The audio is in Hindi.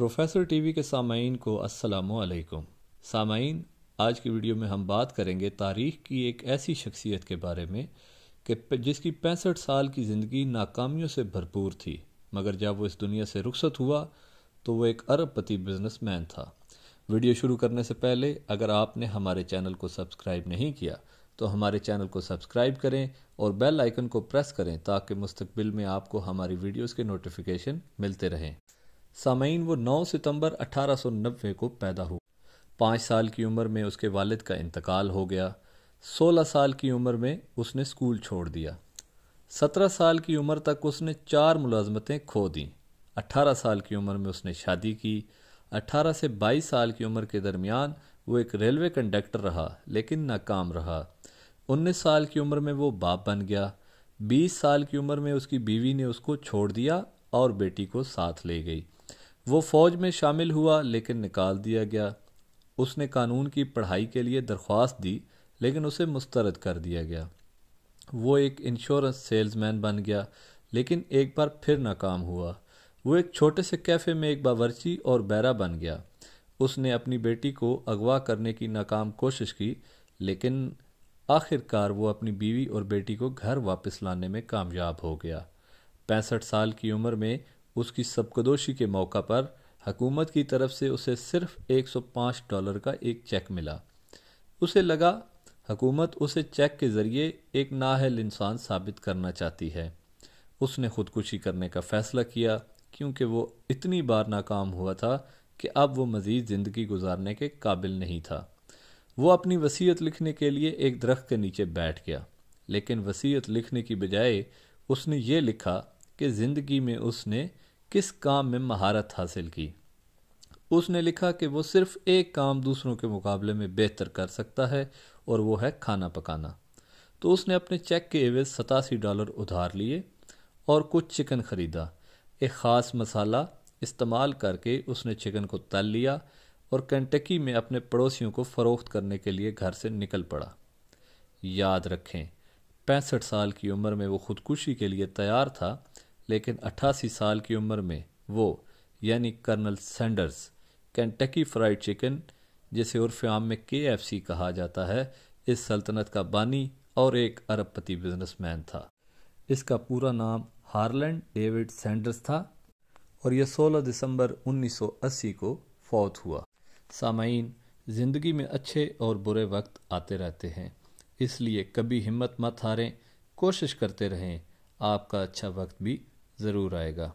प्रोफेसर टीवी के सामाइन को असलकुम सामाइन आज की वीडियो में हम बात करेंगे तारीख की एक ऐसी शख्सियत के बारे में कि जिसकी पैंसठ साल की ज़िंदगी नाकामियों से भरपूर थी मगर जब वो इस दुनिया से रुखसत हुआ तो वो एक अरबपति बिजनेसमैन था वीडियो शुरू करने से पहले अगर आपने हमारे चैनल को सब्सक्राइब नहीं किया तो हमारे चैनल को सब्सक्राइब करें और बेल आइकन को प्रेस करें ताकि मुस्तबिल में आपको हमारी वीडियोस के नोटिफिकेशन मिलते रहें सामयीन वो 9 सितंबर 1890 को पैदा हुआ पाँच साल की उम्र में उसके वालिद का इंतकाल हो गया सोलह साल की उम्र में उसने स्कूल छोड़ दिया सत्रह साल की उम्र तक उसने चार मुलाजमतें खो दीं अट्ठारह साल की उम्र में उसने शादी की अट्ठारह से बाईस साल की उम्र के दरमियान वो एक रेलवे कंडक्टर रहा लेकिन नाकाम रहा उन्नीस साल की उम्र में वो बाप बन गया बीस साल की उम्र में उसकी बीवी ने उसको छोड़ दिया और बेटी को साथ ले गई वो फ़ौज में शामिल हुआ लेकिन निकाल दिया गया उसने कानून की पढ़ाई के लिए दरख्वास्त दी लेकिन उसे मुस्तरद कर दिया गया वो एक इंश्योरेंस सेल्समैन बन गया लेकिन एक बार फिर नाकाम हुआ वो एक छोटे से कैफ़े में एक बावर्ची और बैरा बन गया उसने अपनी बेटी को अगवा करने की नाकाम कोशिश की लेकिन आखिरकार वो अपनी बीवी और बेटी को घर वापस लाने में कामयाब हो गया पैंसठ साल की उम्र में उसकी सबकदोशी के मौका पर हकूमत की तरफ से उसे सिर्फ 105 डॉलर का एक चेक मिला उसे लगा हकूमत उसे चेक के ज़रिए एक नाहल इंसान साबित करना चाहती है उसने ख़ुदकुशी करने का फ़ैसला किया क्योंकि वो इतनी बार नाकाम हुआ था कि अब वो मज़ीद ज़िंदगी गुजारने के काबिल नहीं था वो अपनी वसीयत लिखने के लिए एक दरख्त के नीचे बैठ गया लेकिन वसीयत लिखने की बजाय उसने ये लिखा कि ज़िंदगी में उसने किस काम में महारत हासिल की उसने लिखा कि वो सिर्फ एक काम दूसरों के मुकाबले में बेहतर कर सकता है और वो है खाना पकाना तो उसने अपने चेक के एवज सतासी डॉलर उधार लिए और कुछ चिकन ख़रीदा एक ख़ास मसाला इस्तेमाल करके उसने चिकन को तल लिया और कंटकी में अपने पड़ोसियों को फ़रोख्त करने के लिए घर से निकल पड़ा याद रखें पैंसठ साल की उम्र में वो ख़ुदकुशी के लिए तैयार था लेकिन 88 साल की उम्र में वो यानी Colonel Sanders Kentucky Fried Chicken जिसे उर्फ आम में के कहा जाता है इस सल्तनत का बानी और एक अरबपति बिजनेसमैन था इसका पूरा नाम हार्लैंड डेविड सैंडर्स था और यह 16 दिसंबर 1980 को फौत हुआ सामाइन ज़िंदगी में अच्छे और बुरे वक्त आते रहते हैं इसलिए कभी हिम्मत मत हारें कोशिश करते रहें आपका अच्छा वक्त भी ज़रूर आएगा